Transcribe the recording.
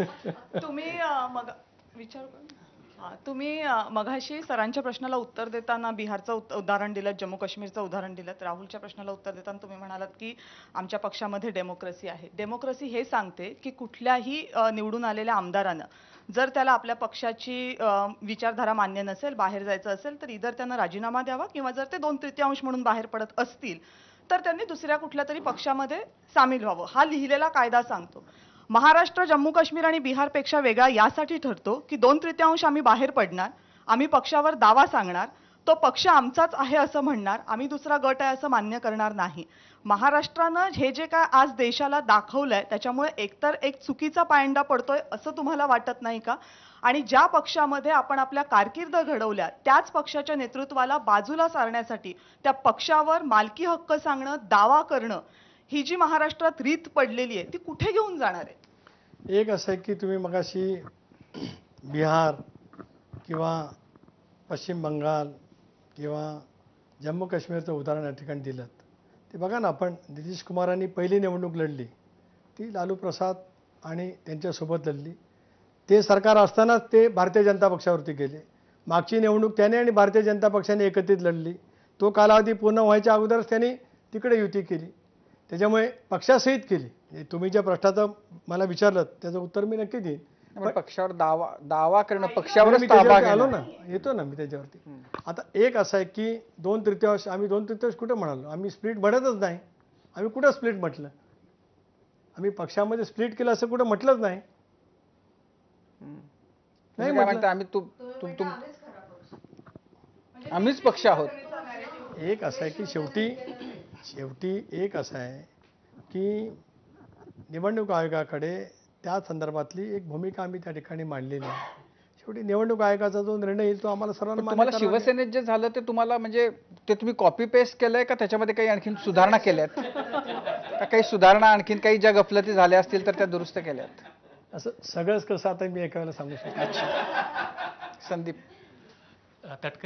तुम्ही मग विचार तुम्ही मघाशी सरांच्या प्रश्नाला उत्तर देताना बिहारचं उदाहरण दिलं जम्मू काश्मीरचं उदाहरण दिलं राहुलच्या प्रश्नाला उत्तर देताना तुम्ही म्हणालात की आमच्या पक्षामध्ये डेमोक्रेसी आहे डेमोक्रेसी हे सांगते की कुठल्याही निवडून आलेल्या आमदारानं जर त्याला आपल्या पक्षाची विचारधारा मान्य नसेल बाहेर जायचं असेल तर इतर त्यांना राजीनामा द्यावा किंवा जर ते दोन तृतीयांश म्हणून बाहेर पडत असतील तर त्यांनी दुसऱ्या कुठल्या तरी पक्षामध्ये सामील व्हावं हा लिहिलेला कायदा सांगतो महाराष्ट्र जम्मू काश्मीर आणि बिहारपेक्षा वेगळा यासाठी ठरतो की दोन तृतीयांश आम्ही बाहेर पडणार आम्ही पक्षावर दावा सांगणार तो पक्ष आमचाच आहे असं म्हणणार आम्ही दुसरा गट आहे असं मान्य करणार नाही महाराष्ट्रानं हे जे काय आज देशाला दाखवलंय त्याच्यामुळे एकतर एक चुकीचा पायंडा पडतोय असं तुम्हाला वाटत नाही का आणि ज्या पक्षामध्ये आपण आपल्या कारकिर्द घडवल्या त्याच पक्षाच्या नेतृत्वाला बाजूला सारण्यासाठी त्या पक्षावर मालकी हक्क सांगणं दावा करणं ही जी महाराष्ट्रात रीत पडलेली आहे ती कुठे घेऊन जाणार आहे एक असं आहे की तुम्ही मगाशी बिहार किंवा पश्चिम बंगाल किंवा जम्मू काश्मीरचं उदाहरण या ठिकाणी दिलं ते बघा ना आपण नितीश कुमारांनी पहिली निवडणूक लढली ती लालू प्रसाद आणि त्यांच्यासोबत लढली ते सरकार असतानाच ते भारतीय जनता पक्षावरती गेले मागची निवडणूक त्याने आणि भारतीय जनता पक्षाने एकत्रित लढली तो कालावधी पूर्ण व्हायच्या अगोदरच त्यांनी तिकडे युती केली त्याच्यामुळे पक्षासहित केली तुम्ही ज्या प्रश्नाचं मला विचारलं त्याचं उत्तर मी नक्की देईन पण पक्षावर दावा दावा करणं पक्षावर आलो ना येतो ना मी त्याच्यावरती आता एक असं आहे की दोन तृतीयांश आम्ही दोन तृतीयांश कुठं म्हणालो आम्ही स्प्लिट म्हणतच नाही आम्ही कुठं स्प्लिट म्हटलं आम्ही पक्षामध्ये स्प्लिट केलं असं कुठं म्हटलंच नाही नाही आम्ही आम्हीच म्हणजे पक्ष आहोत एक असं आहे की शेवटी शेवटी एक असं आहे की निवडणूक आयोगाकडे त्या संदर्भातली एक भूमिका आम्ही त्या ठिकाणी मांडलेली आहे शेवटी निवडणूक आयोगाचा जो निर्णय येईल तो आम्हाला सर्वांना शिवसेनेत जे झालं ते तुम्हाला म्हणजे ते तुम्ही कॉपी पेस्ट केलंय का त्याच्यामध्ये काही आणखीन सुधारणा केल्यात का काही सुधारणा आणखीन काही ज्या गफलती झाल्या असतील तर त्या दुरुस्त केल्यात असं सगळंच कसं आता मी एका वेळेला सांगू शकतो संदीप